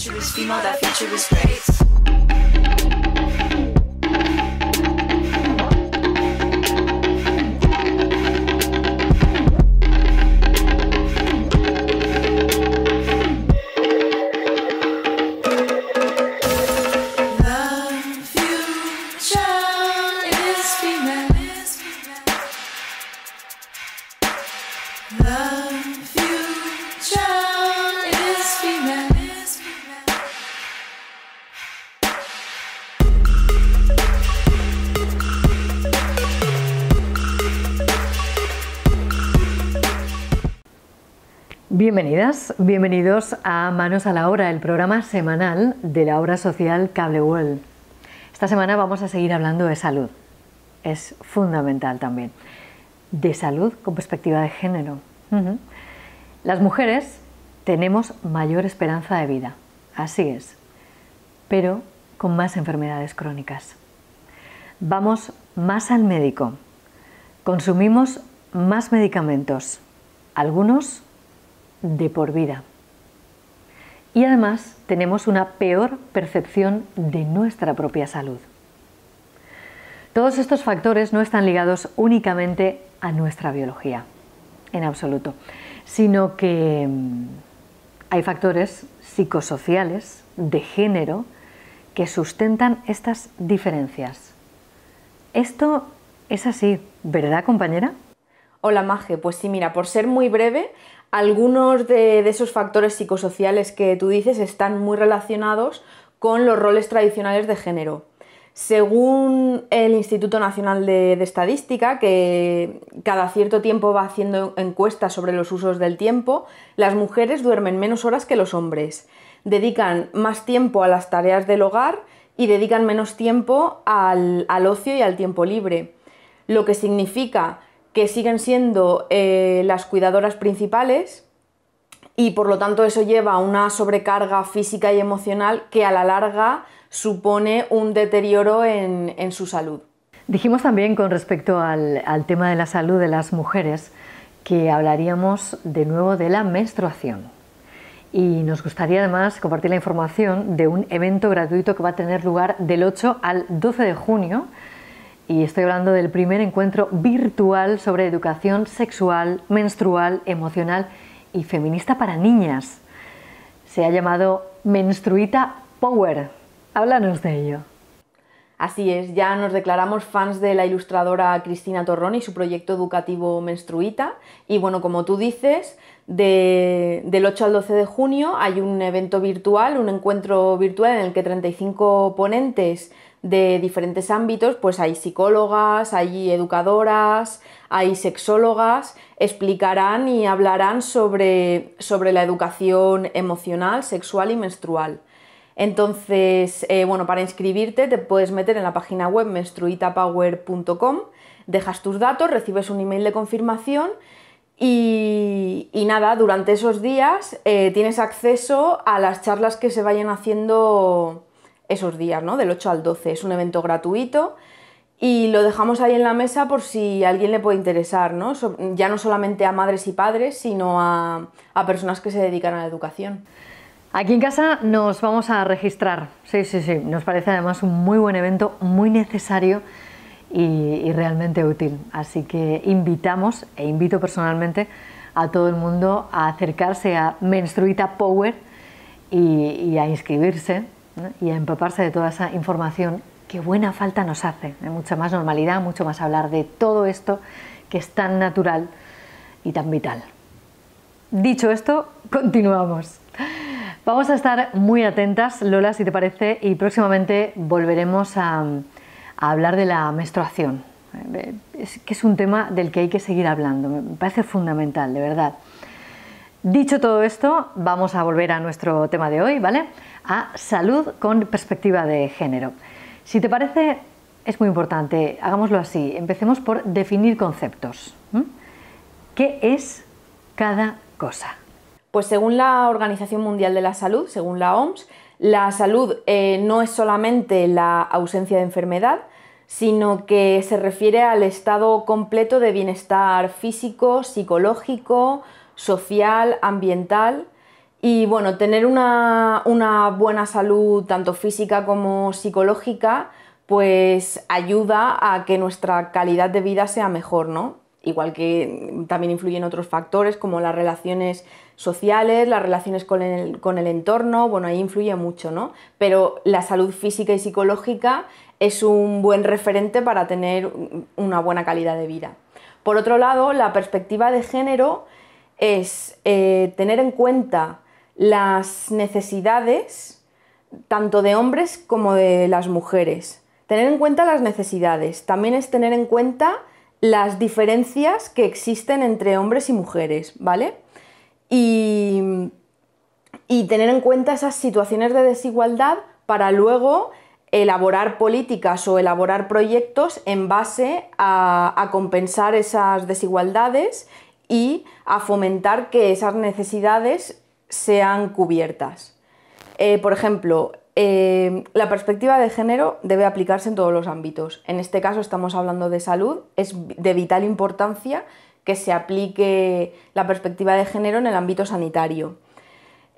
future is female, that future is great. Bienvenidas, bienvenidos a Manos a la Obra, el programa semanal de la obra social Cable World. Esta semana vamos a seguir hablando de salud. Es fundamental también. De salud con perspectiva de género. Las mujeres tenemos mayor esperanza de vida, así es, pero con más enfermedades crónicas. Vamos más al médico, consumimos más medicamentos, algunos de por vida. Y además tenemos una peor percepción de nuestra propia salud. Todos estos factores no están ligados únicamente a nuestra biología, en absoluto, sino que mm, hay factores psicosociales de género que sustentan estas diferencias. Esto es así, ¿verdad compañera? Hola Maje, pues sí, mira, por ser muy breve, algunos de, esos factores psicosociales que tú dices están muy relacionados con los roles tradicionales de género. Según el Instituto Nacional de, Estadística, que cada cierto tiempo va haciendo encuestas sobre los usos del tiempo, las mujeres duermen menos horas que los hombres, dedican más tiempo a las tareas del hogar y dedican menos tiempo al, al ocio y al tiempo libre, lo que significa que siguen siendo eh, las cuidadoras principales y por lo tanto eso lleva a una sobrecarga física y emocional que a la larga supone un deterioro en, su salud. Dijimos también con respecto al, al tema de la salud de las mujeres que hablaríamos de nuevo de la menstruación. Y nos gustaría además compartir la información de un evento gratuito que va a tener lugar del 8 al 12 de junio y estoy hablando del primer encuentro virtual sobre educación sexual, menstrual, emocional y feminista para niñas. Se ha llamado Menstruita Power. Háblanos de ello. Así es, ya nos declaramos fans de la ilustradora Cristina Torrón y su proyecto educativo Menstruita. Y bueno, como tú dices, del 8 al 12 de junio hay un evento virtual, un encuentro virtual en el que 35 ponentes de diferentes ámbitos, pues hay psicólogas, hay educadoras, hay sexólogas, explicarán y hablarán sobre, sobre la educación emocional, sexual y menstrual. Entonces, eh, bueno, para inscribirte te puedes meter en la página web menstruitapower.com, dejas tus datos, recibes un email de confirmación y, nada, durante esos días eh, tienes acceso a las charlas que se vayan haciendo esos días, ¿no? Del 8 al 12. Es un evento gratuito y lo dejamos ahí en la mesa por si a alguien le puede interesar, ¿no? ya no solamente a madres y padres, sino a, personas que se dedican a la educación. Aquí en casa nos vamos a registrar. Sí, sí, sí. Nos parece además un muy buen evento, muy necesario y, realmente útil. Así que invitamos e invito personalmente a todo el mundo a acercarse a Menstruita Power y a inscribirse y a empaparse de toda esa información que buena falta nos hace. ¿eh? mucha más normalidad, mucho más hablar de todo esto que es tan natural y tan vital. Dicho esto, continuamos. Vamos a estar muy atentas, Lola, si te parece, y próximamente volveremos a, hablar de la menstruación, ¿eh? que es un tema del que hay que seguir hablando. Me parece fundamental, de verdad. Dicho todo esto, vamos a volver a nuestro tema de hoy, ¿vale? A salud con perspectiva de género. Si te parece, es muy importante, hagámoslo así, empecemos por definir conceptos. ¿Qué es cada cosa? Pues según la Organización Mundial de la Salud, según la OMS, la salud eh, no es solamente la ausencia de enfermedad, sino que se refiere al estado completo de bienestar físico, psicológico, social, ambiental y bueno, tener una, buena salud tanto física como psicológica pues ayuda a que nuestra calidad de vida sea mejor, ¿no? Igual que también influyen otros factores como las relaciones sociales, las relaciones con el, con el entorno, bueno, ahí influye mucho, ¿no? Pero la salud física y psicológica es un buen referente para tener una buena calidad de vida. Por otro lado, la perspectiva de género es eh, tener en cuenta las necesidades tanto de hombres como de las mujeres. Tener en cuenta las necesidades, también es tener en cuenta las diferencias que existen entre hombres y mujeres, ¿vale? Y, tener en cuenta esas situaciones de desigualdad para luego elaborar políticas o elaborar proyectos en base a compensar esas desigualdades y a fomentar que esas necesidades sean cubiertas. Eh, por ejemplo, eh, la perspectiva de género debe aplicarse en todos los ámbitos. En este caso estamos hablando de salud, es de vital importancia que se aplique la perspectiva de género en el ámbito sanitario.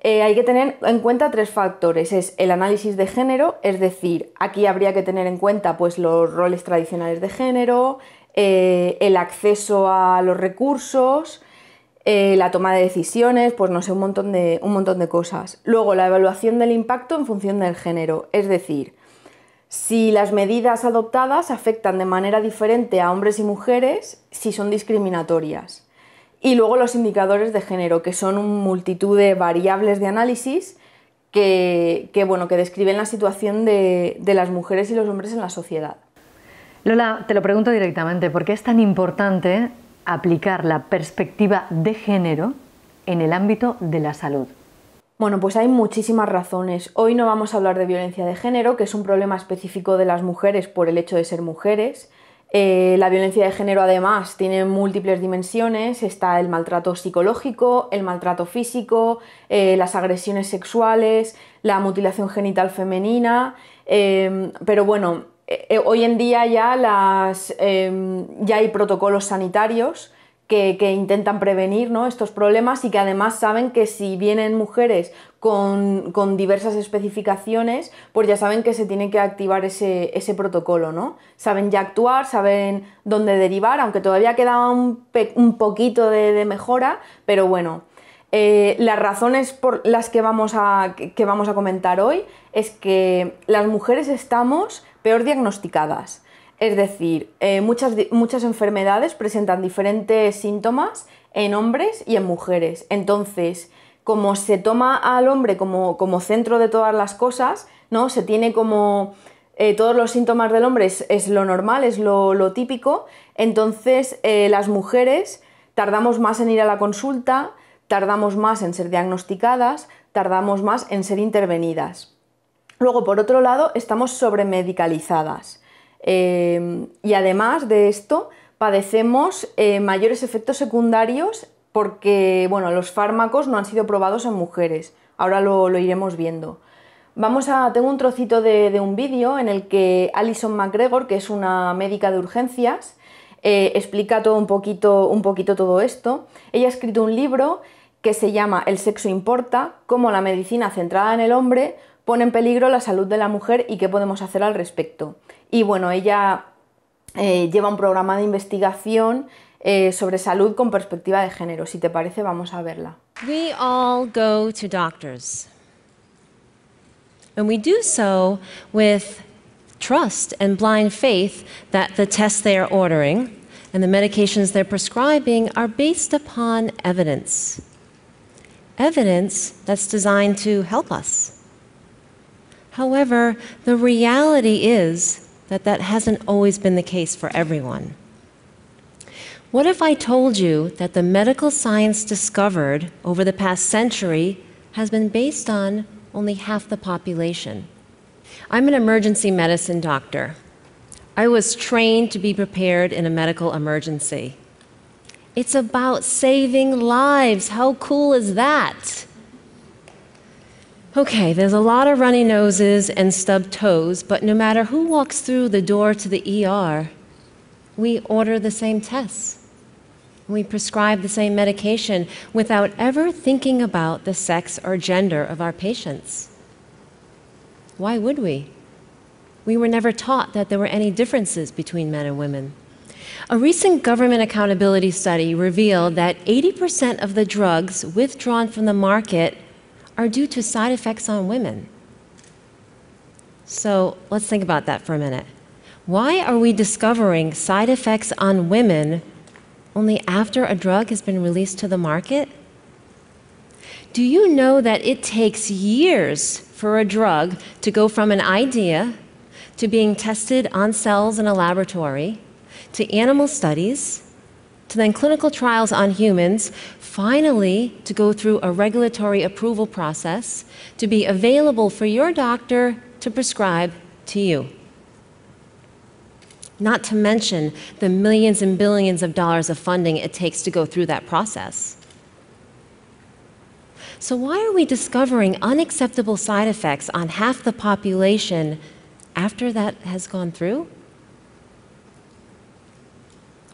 Eh, hay que tener en cuenta tres factores. Es el análisis de género, es decir, aquí habría que tener en cuenta pues, los roles tradicionales de género, eh, el acceso a los recursos, eh, la toma de decisiones, pues no sé, un montón, de, un montón de cosas. Luego, la evaluación del impacto en función del género, es decir, si las medidas adoptadas afectan de manera diferente a hombres y mujeres, si son discriminatorias. Y luego los indicadores de género, que son un multitud de variables de análisis que, bueno, que describen la situación de las mujeres y los hombres en la sociedad. Lola, te lo pregunto directamente, ¿por qué es tan importante aplicar la perspectiva de género en el ámbito de la salud? Bueno, pues hay muchísimas razones. Hoy no vamos a hablar de violencia de género, que es un problema específico de las mujeres por el hecho de ser mujeres. Eh, la violencia de género además tiene múltiples dimensiones, está el maltrato psicológico, el maltrato físico, eh, las agresiones sexuales, la mutilación genital femenina, eh, pero bueno, eh, eh, hoy en día ya, las, em, ya hay protocolos sanitarios que, intentan prevenir estos problemas y que además saben que si vienen mujeres con, diversas especificaciones, pues ya saben que se tiene que activar ese, protocolo, ¿no? Saben ya actuar, saben dónde derivar, aunque todavía queda un, un poquito de, mejora, pero bueno. Eh, las razones por las que vamos, que vamos a comentar hoy es que las mujeres estamos peor diagnosticadas. Es decir, eh, muchas, muchas enfermedades presentan diferentes síntomas en hombres y en mujeres. Entonces, como se toma al hombre como, centro de todas las cosas, ¿no? Se tiene como eh, todos los síntomas del hombre es, lo normal, es lo, típico. Entonces, eh, las mujeres tardamos más en ir a la consulta, tardamos más en ser diagnosticadas, tardamos más en ser intervenidas. Luego, por otro lado, estamos sobremedicalizadas. Em, y además de esto, padecemos eh, mayores efectos secundarios porque bueno, los fármacos no han sido probados en mujeres. Ahora lo, iremos viendo. Vamos a, tengo un trocito de, un vídeo en el que Alison McGregor, que es una médica de urgencias, eh, explica todo un poquito, un poquito todo esto. Ella ha escrito un libro que se llama El sexo importa, cómo la medicina centrada en el hombre pone en peligro la salud de la mujer y qué podemos hacer al respecto. Y bueno, ella eh, lleva un programa de investigación eh, sobre salud con perspectiva de género. Si te parece, vamos a verla. We all go to doctors. And we do so with trust and blind faith that the tests they are ordering and the medications they're prescribing are based upon evidence. Evidence that's designed to help us. However, the reality is that that hasn't always been the case for everyone. What if I told you that the medical science discovered over the past century has been based on only half the population? I'm an emergency medicine doctor. I was trained to be prepared in a medical emergency. It's about saving lives. How cool is that? Okay, there's a lot of runny noses and stubbed toes, but no matter who walks through the door to the ER, we order the same tests. We prescribe the same medication without ever thinking about the sex or gender of our patients. Why would we? We were never taught that there were any differences between men and women. A recent government accountability study revealed that 80% of the drugs withdrawn from the market are due to side effects on women. So let's think about that for a minute. Why are we discovering side effects on women only after a drug has been released to the market? Do you know that it takes years for a drug to go from an idea to being tested on cells in a laboratory to animal studies to then clinical trials on humans, finally to go through a regulatory approval process to be available for your doctor to prescribe to you. Not to mention the millions and billions of dollars of funding it takes to go through that process. So, why are we discovering unacceptable side effects on half the population after that has gone through?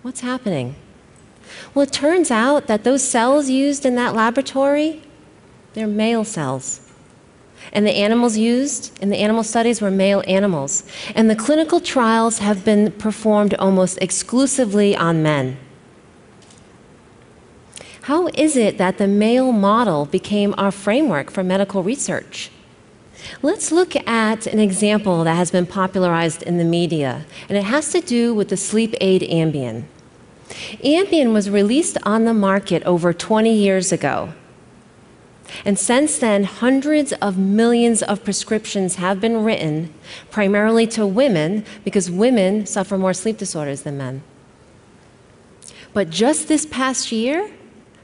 What's happening? Well, it turns out that those cells used in that laboratory, they're male cells. And the animals used in the animal studies were male animals. And the clinical trials have been performed almost exclusively on men. How is it that the male model became our framework for medical research? Let's look at an example that has been popularized in the media, and it has to do with the sleep aid Ambien. Ambien was released on the market over 20 years ago. And since then, hundreds of millions of prescriptions have been written, primarily to women, because women suffer more sleep disorders than men. But just this past year,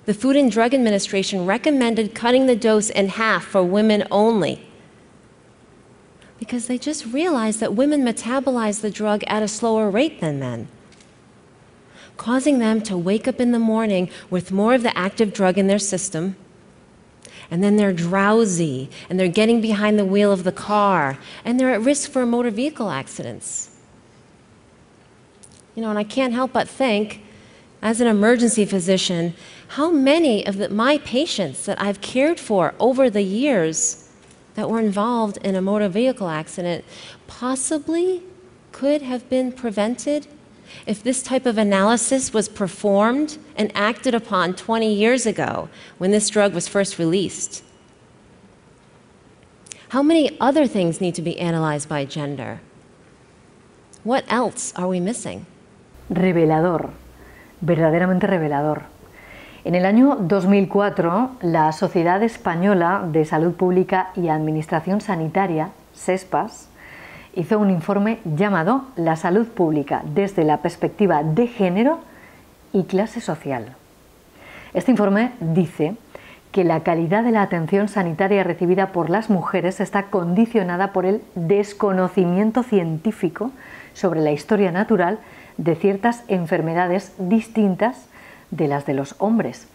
the Food and Drug Administration recommended cutting the dose in half for women only. Because they just realized that women metabolize the drug at a slower rate than men causing them to wake up in the morning with more of the active drug in their system. And then they're drowsy, and they're getting behind the wheel of the car, and they're at risk for motor vehicle accidents. You know, and I can't help but think, as an emergency physician, how many of the, my patients that I've cared for over the years that were involved in a motor vehicle accident possibly could have been prevented if this type of analysis was performed and acted upon 20 years ago when this drug was first released, how many other things need to be analyzed by gender? What else are we missing? Revelador, verdaderamente revelador. En el año 2004, la Sociedad Española de Salud Pública y Administración Sanitaria, SESPAS, hizo un informe llamado La salud pública desde la perspectiva de género y clase social. Este informe dice que la calidad de la atención sanitaria recibida por las mujeres está condicionada por el desconocimiento científico sobre la historia natural de ciertas enfermedades distintas de las de los hombres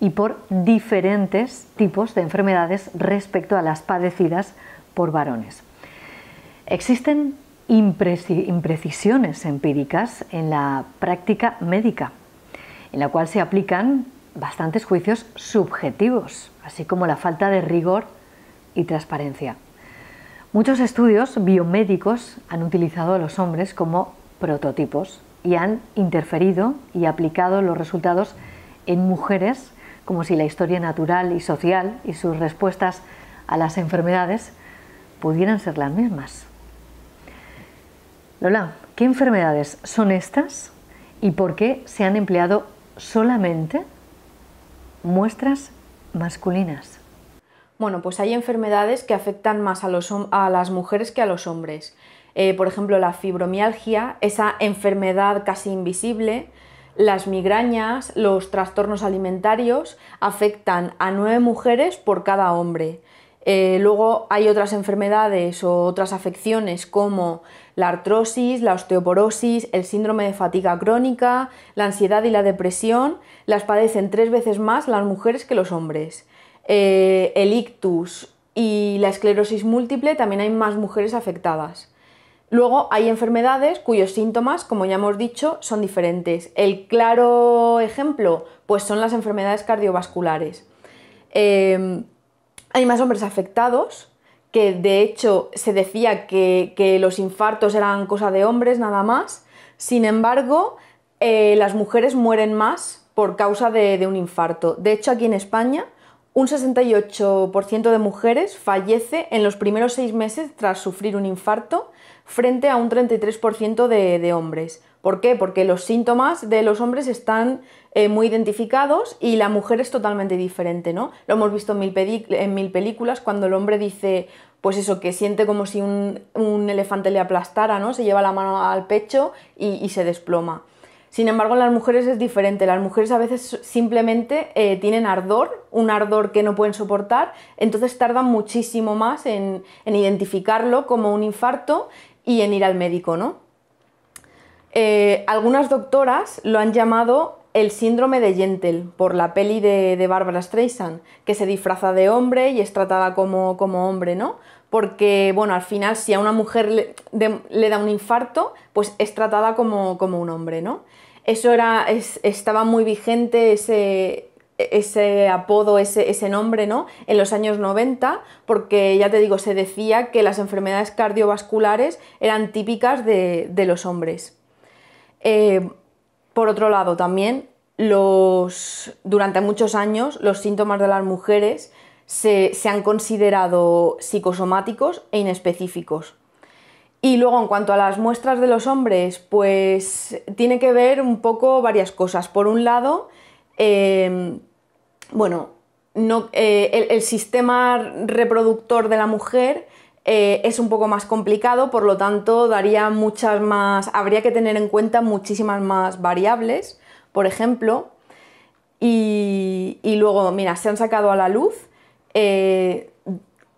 y por diferentes tipos de enfermedades respecto a las padecidas por varones. Existen imprecisiones empíricas en la práctica médica, en la cual se aplican bastantes juicios subjetivos, así como la falta de rigor y transparencia. Muchos estudios biomédicos han utilizado a los hombres como prototipos y han interferido y aplicado los resultados en mujeres como si la historia natural y social y sus respuestas a las enfermedades pudieran ser las mismas. Lola, ¿qué enfermedades son estas y por qué se han empleado solamente muestras masculinas? Bueno, pues hay enfermedades que afectan más a, las mujeres que a los hombres. Eh, por ejemplo, la fibromialgia, esa enfermedad casi invisible, las migrañas, los trastornos alimentarios afectan a nueve mujeres por cada hombre. Eh, luego hay otras enfermedades o otras afecciones como la artrosis, la osteoporosis, el síndrome de fatiga crónica, la ansiedad y la depresión. Las padecen tres veces más las mujeres que los hombres. Eh, el ictus y la esclerosis múltiple también hay más mujeres afectadas. Luego hay enfermedades cuyos síntomas, como ya hemos dicho, son diferentes. El claro ejemplo, pues son las enfermedades cardiovasculares. Eh, hay más hombres afectados, que de hecho se decía que, los infartos eran cosa de hombres nada más, sin embargo, eh, las mujeres mueren más por causa de, un infarto. De hecho, aquí en España, un 68% de mujeres fallece en los primeros seis meses tras sufrir un infarto, frente a un 33% de, de, hombres. ¿Por qué? Porque los síntomas de los hombres están eh, muy identificados y la mujer es totalmente diferente, ¿no? Lo hemos visto en mil, películas cuando el hombre dice, pues eso, que siente como si un, elefante le aplastara, ¿no? Se lleva la mano al pecho y, se desploma. Sin embargo, en las mujeres es diferente. Las mujeres a veces simplemente eh, tienen ardor, un ardor que no pueden soportar, entonces tardan muchísimo más en, en identificarlo como un infarto y en ir al médico, ¿no? Eh, algunas doctoras lo han llamado el síndrome de Gentle por la peli de, de Barbara Streisand, que se disfraza de hombre y es tratada como, hombre, ¿no? Porque, bueno, al final si a una mujer le, da un infarto, pues es tratada como, un hombre, ¿no? Eso era, estaba muy vigente ese, apodo, ese, ese, nombre, ¿no? En los años 90, porque ya te digo, se decía que las enfermedades cardiovasculares eran típicas de los hombres. Eh, por otro lado, también durante muchos años los síntomas de las mujeres se, han considerado psicosomáticos e inespecíficos. Y luego, en cuanto a las muestras de los hombres, pues tiene que ver un poco varias cosas. Por un lado, em, bueno, eh, el, sistema reproductor de la mujer eh, es un poco más complicado, por lo tanto daría muchas más, habría que tener en cuenta muchísimas más variables, por ejemplo, y, luego, mira, se han sacado a la luz eh,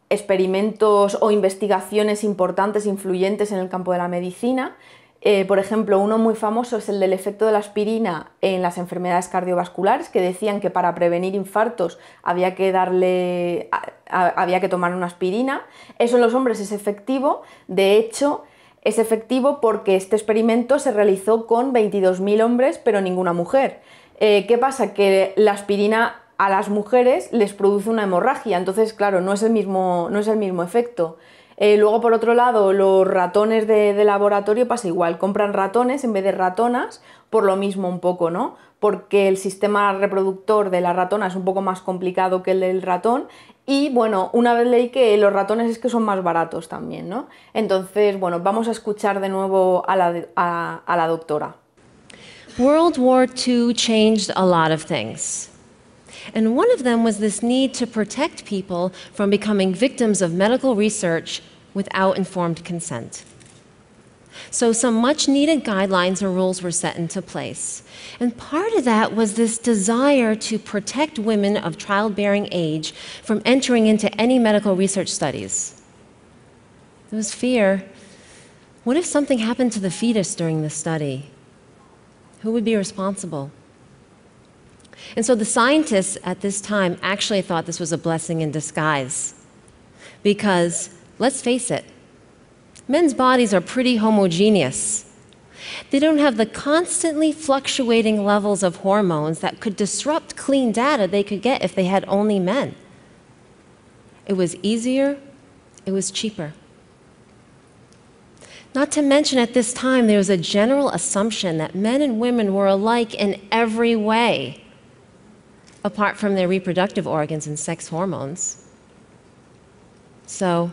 experimentos o investigaciones importantes, influyentes en el campo de la medicina, eh, por ejemplo, uno muy famoso es el del efecto de la aspirina en las enfermedades cardiovasculares, que decían que para prevenir infartos había que darle, había que tomar una aspirina. Eso en los hombres es efectivo. De hecho, es efectivo porque este experimento se realizó con 22.000 hombres, pero ninguna mujer. Eh, ¿Qué pasa? Que la aspirina a las mujeres les produce una hemorragia, entonces, claro, no es el mismo efecto. Eh, luego, por otro lado, los ratones de, laboratorio pasa igual, compran ratones en vez de ratonas, por lo mismo un poco, ¿no? Porque el sistema reproductor de la ratona es un poco más complicado que el del ratón y bueno, una vez leí que los ratones es que son más baratos también, ¿no? Entonces, bueno, vamos a escuchar de nuevo a la, la doctora. World War II changed a lot of things. And one of them was this need to protect people from becoming victims of medical research without informed consent. So, some much needed guidelines and rules were set into place. And part of that was this desire to protect women of childbearing age from entering into any medical research studies. There was fear what if something happened to the fetus during the study? Who would be responsible? And so the scientists at this time actually thought this was a blessing in disguise because Let's face it, men's bodies are pretty homogeneous. They don't have the constantly fluctuating levels of hormones that could disrupt clean data they could get if they had only men. It was easier, it was cheaper. Not to mention, at this time, there was a general assumption that men and women were alike in every way, apart from their reproductive organs and sex hormones. So,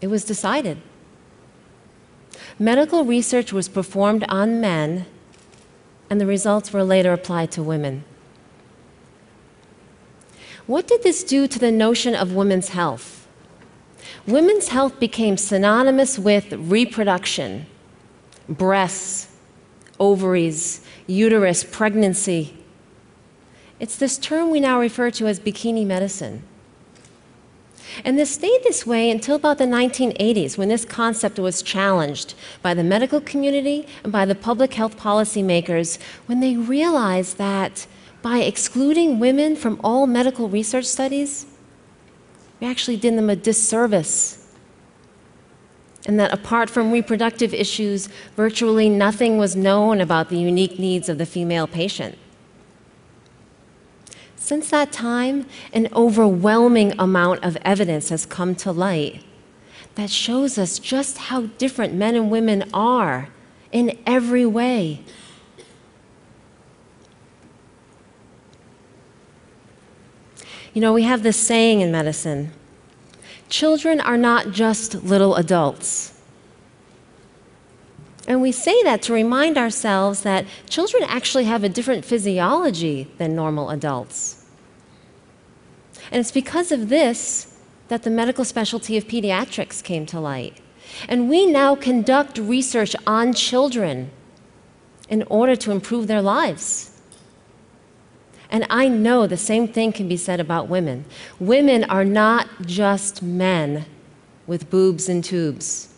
it was decided. Medical research was performed on men, and the results were later applied to women. What did this do to the notion of women's health? Women's health became synonymous with reproduction, breasts, ovaries, uterus, pregnancy. It's this term we now refer to as bikini medicine. And this stayed this way until about the 1980s when this concept was challenged by the medical community and by the public health policymakers when they realized that by excluding women from all medical research studies, we actually did them a disservice. And that apart from reproductive issues, virtually nothing was known about the unique needs of the female patient. Since that time, an overwhelming amount of evidence has come to light that shows us just how different men and women are in every way. You know, we have this saying in medicine children are not just little adults. And we say that to remind ourselves that children actually have a different physiology than normal adults. And it's because of this that the medical specialty of pediatrics came to light. And we now conduct research on children in order to improve their lives. And I know the same thing can be said about women. Women are not just men with boobs and tubes,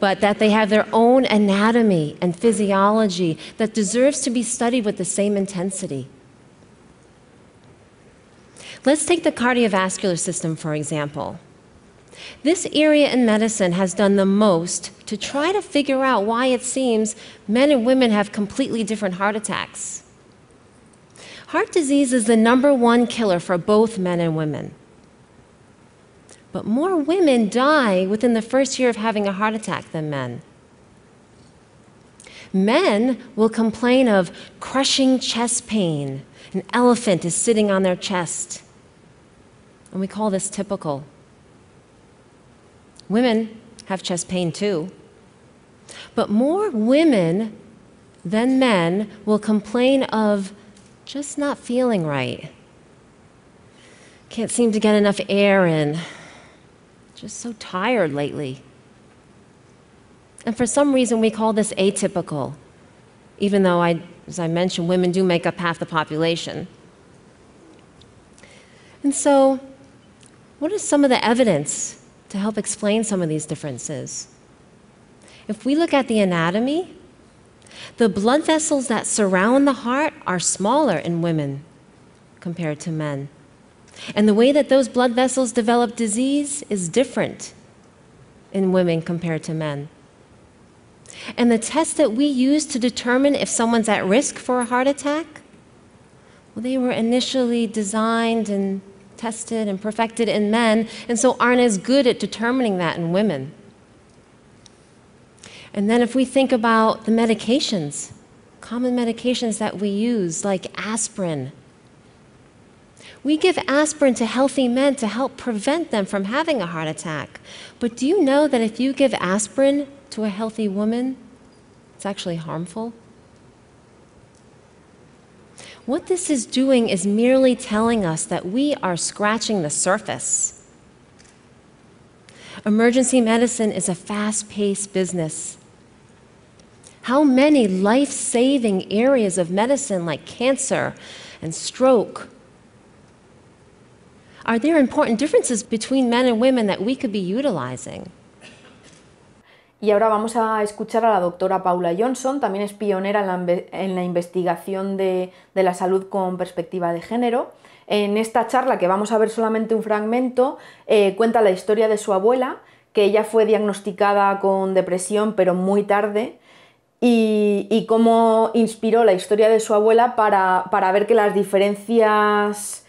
but that they have their own anatomy and physiology that deserves to be studied with the same intensity. Let's take the cardiovascular system, for example. This area in medicine has done the most to try to figure out why it seems men and women have completely different heart attacks. Heart disease is the number one killer for both men and women. But more women die within the first year of having a heart attack than men. Men will complain of crushing chest pain. An elephant is sitting on their chest and we call this typical. Women have chest pain too, but more women than men will complain of just not feeling right. Can't seem to get enough air in. Just so tired lately. And for some reason, we call this atypical, even though, I, as I mentioned, women do make up half the population. And so, what is some of the evidence to help explain some of these differences? If we look at the anatomy, the blood vessels that surround the heart are smaller in women compared to men. And the way that those blood vessels develop disease is different in women compared to men. And the tests that we use to determine if someone's at risk for a heart attack, well, they were initially designed and tested and perfected in men, and so aren't as good at determining that in women. And then if we think about the medications, common medications that we use, like aspirin, we give aspirin to healthy men to help prevent them from having a heart attack. But do you know that if you give aspirin to a healthy woman, it's actually harmful? What this is doing is merely telling us that we are scratching the surface. Emergency medicine is a fast paced business. How many life saving areas of medicine, like cancer and stroke, are there important differences between men and women that we could be utilizing? Y ahora vamos a escuchar a la doctora Paula Johnson, también es pionera en la, investigación de, la salud con perspectiva de género. En esta charla, que vamos a ver solamente un fragmento, eh, cuenta la historia de su abuela, que ella fue diagnosticada con depresión, pero muy tarde, y, cómo inspiró la historia de su abuela para, ver que las diferencias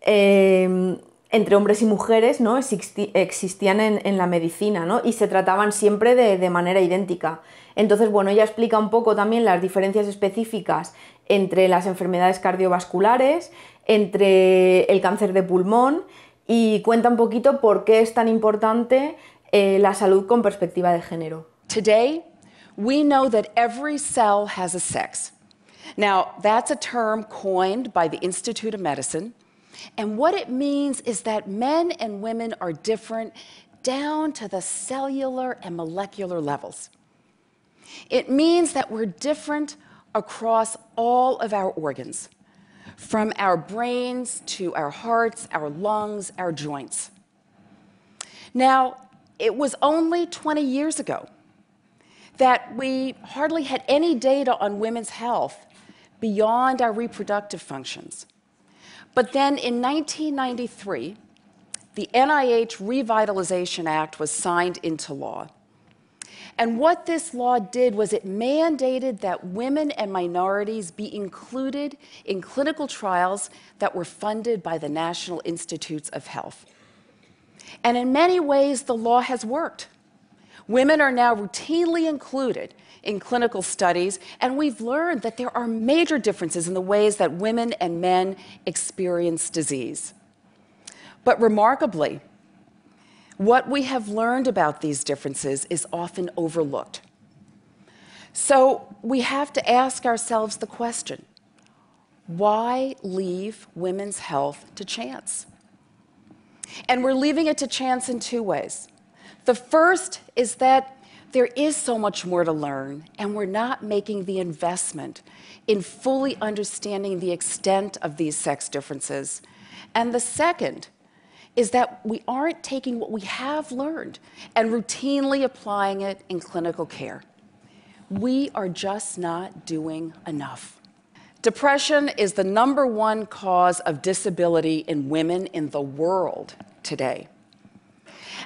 eh, entre hombres y mujeres ¿no? existían en, la medicina y se trataban siempre de, manera idéntica. Entonces, bueno, ella explica un poco también las diferencias específicas entre las enfermedades cardiovasculares, entre el cáncer de pulmón y cuenta un poquito por qué es tan importante eh, la salud con perspectiva de género. Today, we know that every cell has a sex. Now, that's a term coined by the Institute of Medicine. And what it means is that men and women are different down to the cellular and molecular levels. It means that we're different across all of our organs, from our brains to our hearts, our lungs, our joints. Now, it was only 20 years ago that we hardly had any data on women's health beyond our reproductive functions. But then in 1993, the NIH Revitalization Act was signed into law. And what this law did was it mandated that women and minorities be included in clinical trials that were funded by the National Institutes of Health. And in many ways, the law has worked. Women are now routinely included in clinical studies, and we've learned that there are major differences in the ways that women and men experience disease. But remarkably, what we have learned about these differences is often overlooked. So we have to ask ourselves the question why leave women's health to chance? And we're leaving it to chance in two ways. The first is that there is so much more to learn, and we're not making the investment in fully understanding the extent of these sex differences. And the second is that we aren't taking what we have learned and routinely applying it in clinical care. We are just not doing enough. Depression is the number one cause of disability in women in the world today.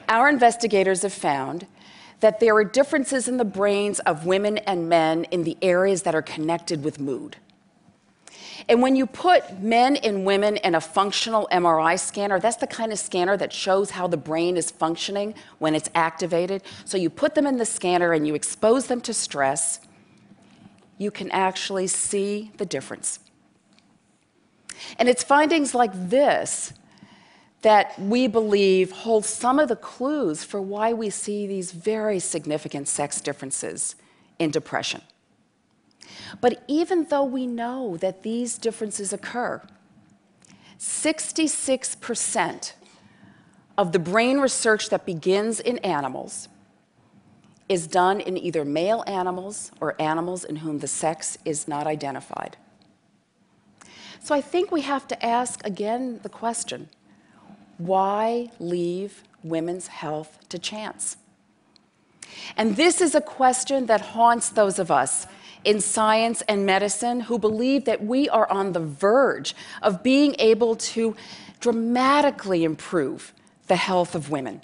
Our investigators have found that there are differences in the brains of women and men in the areas that are connected with mood. And when you put men and women in a functional MRI scanner, that's the kind of scanner that shows how the brain is functioning when it's activated. So you put them in the scanner and you expose them to stress, you can actually see the difference. And it's findings like this that we believe hold some of the clues for why we see these very significant sex differences in depression. But even though we know that these differences occur, 66% of the brain research that begins in animals is done in either male animals or animals in whom the sex is not identified. So I think we have to ask again the question why leave women's health to chance? And this is a question that haunts those of us in science and medicine who believe that we are on the verge of being able to dramatically improve the health of women.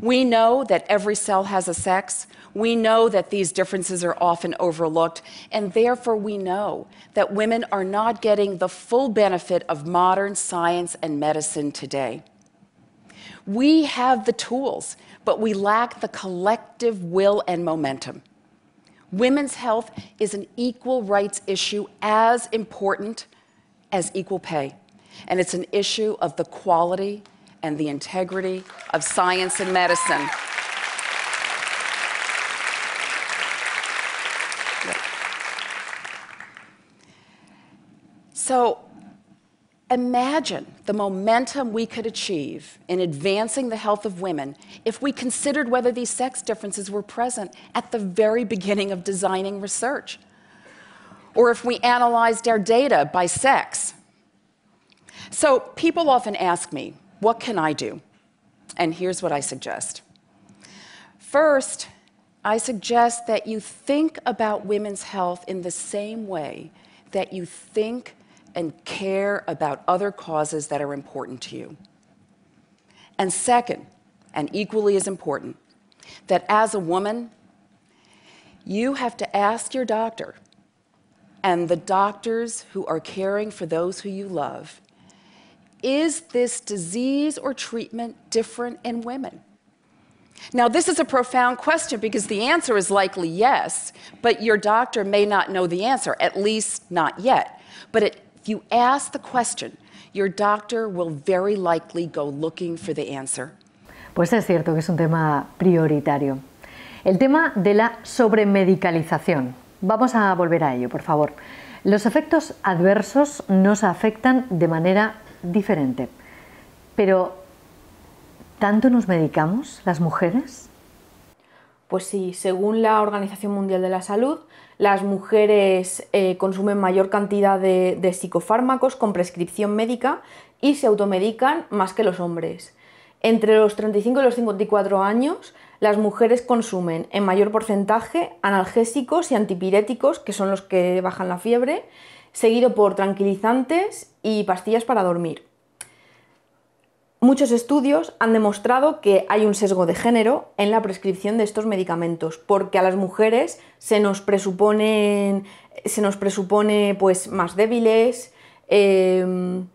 We know that every cell has a sex. We know that these differences are often overlooked. And therefore, we know that women are not getting the full benefit of modern science and medicine today. We have the tools, but we lack the collective will and momentum. Women's health is an equal rights issue as important as equal pay, and it's an issue of the quality and the integrity of science and medicine. So, Imagine the momentum we could achieve in advancing the health of women if we considered whether these sex differences were present at the very beginning of designing research, or if we analyzed our data by sex. So, people often ask me, What can I do? And here's what I suggest. First, I suggest that you think about women's health in the same way that you think and care about other causes that are important to you. And second, and equally as important, that as a woman, you have to ask your doctor and the doctors who are caring for those who you love is this disease or treatment different in women? Now, this is a profound question because the answer is likely yes, but your doctor may not know the answer, at least not yet. But it question, your doctor Pues es cierto que es un tema prioritario. El tema de la sobremedicalización. Vamos a volver a ello, por favor. Los efectos adversos nos afectan de manera diferente. Pero, ¿tanto nos medicamos las mujeres? Pues sí, según la Organización Mundial de la Salud, las mujeres eh, consumen mayor cantidad de psicofármacos con prescripción médica y se automedican más que los hombres. Entre los 35 y los 54 años, las mujeres consumen en mayor porcentaje analgésicos y antipiréticos, que son los que bajan la fiebre, seguido por tranquilizantes y pastillas para dormir. Muchos estudios han demostrado que hay un sesgo de género en la prescripción de estos medicamentos, porque a las mujeres se nos se nos presupone pues, más débiles, em,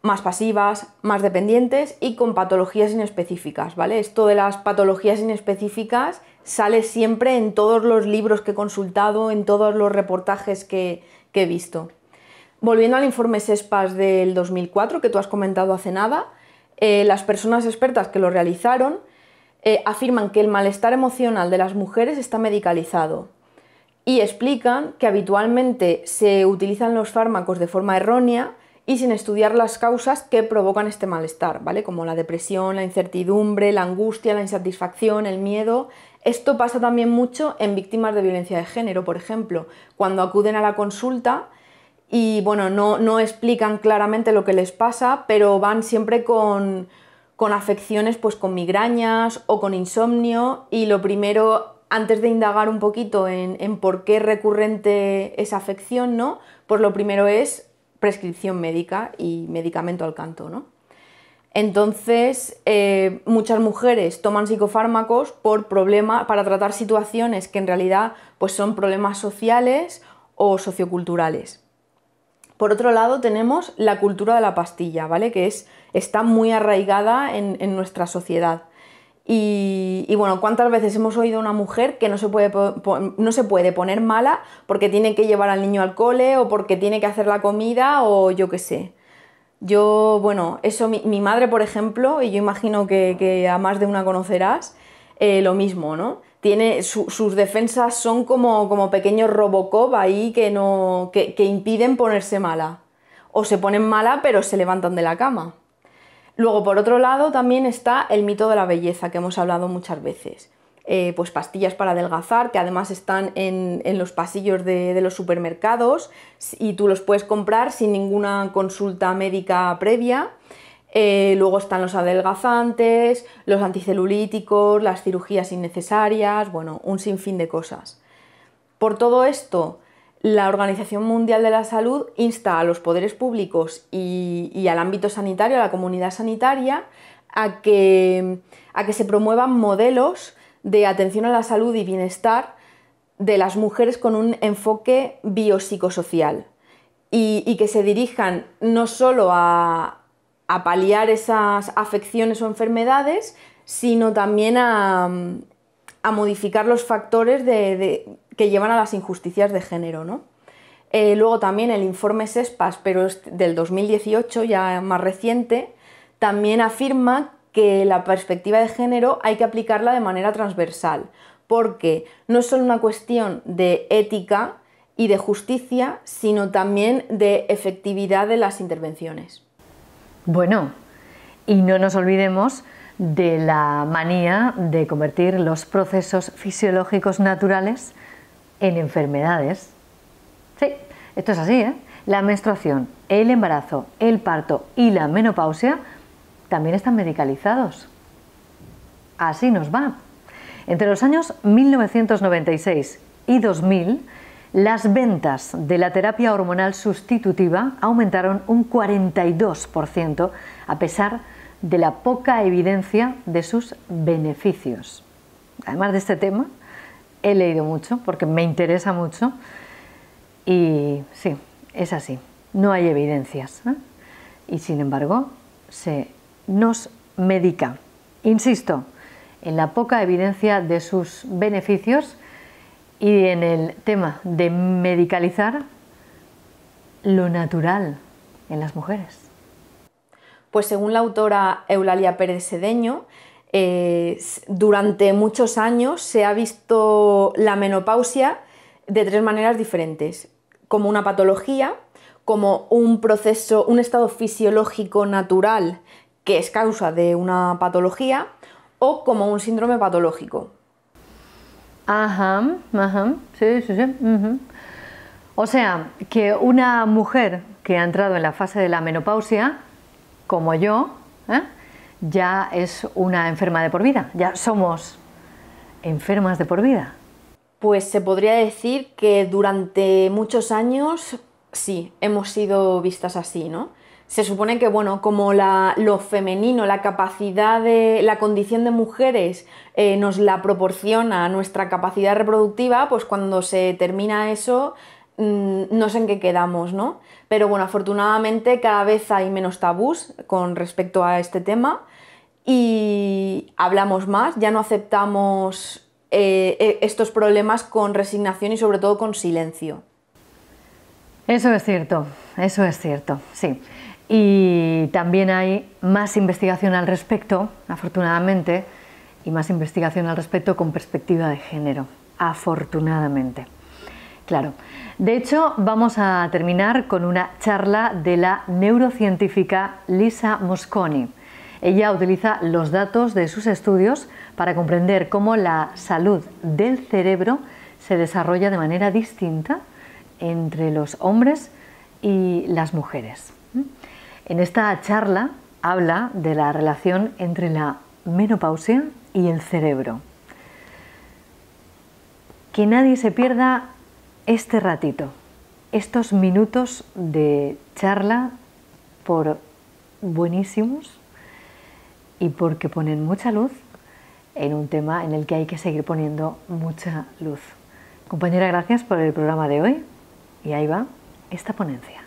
más pasivas, más dependientes y con patologías inespecíficas, Esto de las patologías inespecíficas sale siempre en todos los libros que he consultado, en todos los reportajes que, que he visto. Volviendo al informe SESPAS del 2004 que tú has comentado hace nada, eh, las personas expertas que lo realizaron eh, afirman que el malestar emocional de las mujeres está medicalizado y explican que habitualmente se utilizan los fármacos de forma errónea y sin estudiar las causas que provocan este malestar, ¿vale? Como la depresión, la incertidumbre, la angustia, la insatisfacción, el miedo. Esto pasa también mucho en víctimas de violencia de género, por ejemplo, cuando acuden a la consulta y bueno, no, explican claramente lo que les pasa, pero van siempre con, afecciones, pues con migrañas o con insomnio y lo primero, antes de indagar un poquito en, por qué es recurrente esa afección, ¿no? Pues lo primero es prescripción médica y medicamento al canto, Entonces, eh, muchas mujeres toman psicofármacos por problema, para tratar situaciones que en realidad pues, son problemas sociales o socioculturales. Por otro lado, tenemos la cultura de la pastilla, ¿vale? Que es, está muy arraigada en, nuestra sociedad. Y, bueno, ¿cuántas veces hemos oído a una mujer que no se, puede, no se puede poner mala porque tiene que llevar al niño al cole o porque tiene que hacer la comida o yo qué sé? Yo, bueno, eso mi, madre, por ejemplo, y yo imagino que, a más de una conocerás, eh, lo mismo, ¿no? tiene sus defensas son como, pequeños Robocop ahí que, no, que, impiden ponerse mala. O se ponen mala pero se levantan de la cama. Luego, por otro lado, también está el mito de la belleza que hemos hablado muchas veces. Eh, pues pastillas para adelgazar, que además están en, los pasillos de, de, los supermercados y tú los puedes comprar sin ninguna consulta médica previa. Eh, luego están los adelgazantes, los anticelulíticos, las cirugías innecesarias, bueno, un sinfín de cosas. Por todo esto, la Organización Mundial de la Salud insta a los poderes públicos y, al ámbito sanitario, a la comunidad sanitaria, a que, a que se promuevan modelos de atención a la salud y bienestar de las mujeres con un enfoque biopsicosocial. y, que se dirijan no solo a, a paliar esas afecciones o enfermedades, sino también a, modificar los factores que llevan a las injusticias de género. ¿no? Eh, luego también el informe SESPAS, pero del 2018, ya más reciente, también afirma que la perspectiva de género hay que aplicarla de manera transversal, porque no es solo una cuestión de ética y de justicia, sino también de efectividad de las intervenciones. Bueno, y no nos olvidemos de la manía de convertir los procesos fisiológicos naturales en enfermedades. Sí, esto es así, ¿eh? La menstruación, el embarazo, el parto y la menopausia también están medicalizados. Así nos va. Entre los años 1996 y 2000, las ventas de la terapia hormonal sustitutiva aumentaron un 42% a pesar de la poca evidencia de sus beneficios. Además de este tema, he leído mucho porque me interesa mucho y sí, es así, no hay evidencias ¿eh? y sin embargo se nos medica. Insisto, en la poca evidencia de sus beneficios y en el tema de medicalizar lo natural en las mujeres. Pues según la autora Eulalia Pérez Sedeño, eh, durante muchos años se ha visto la menopausia de tres maneras diferentes, como una patología, como un proceso, un estado fisiológico natural que es causa de una patología, o como un síndrome patológico. Ajá, ajá, sí, sí, sí. O sea, que una mujer que ha entrado en la fase de la menopausia, como yo, ¿eh? ya es una enferma de por vida, ya somos enfermas de por vida. Pues se podría decir que durante muchos años sí, hemos sido vistas así, ¿no? se supone que, bueno, como lo femenino, la capacidad de, la condición de mujeres eh, nos la proporciona nuestra capacidad reproductiva, pues cuando se termina eso, mm, no sé en qué quedamos, ¿no? Pero bueno, afortunadamente cada vez hay menos tabús con respecto a este tema y hablamos más, ya no aceptamos eh, eh, estos problemas con resignación y sobre todo con silencio. Eso es cierto, eso es cierto, sí y también hay más investigación al respecto, afortunadamente, y más investigación al respecto con perspectiva de género, afortunadamente. Claro. De hecho, vamos a terminar con una charla de la neurocientífica Lisa Mosconi. Ella utiliza los datos de sus estudios para comprender cómo la salud del cerebro se desarrolla de manera distinta entre los hombres y las mujeres. En esta charla habla de la relación entre la menopausia y el cerebro. Que nadie se pierda este ratito, estos minutos de charla por buenísimos y porque ponen mucha luz en un tema en el que hay que seguir poniendo mucha luz. Compañera, gracias por el programa de hoy y ahí va esta ponencia.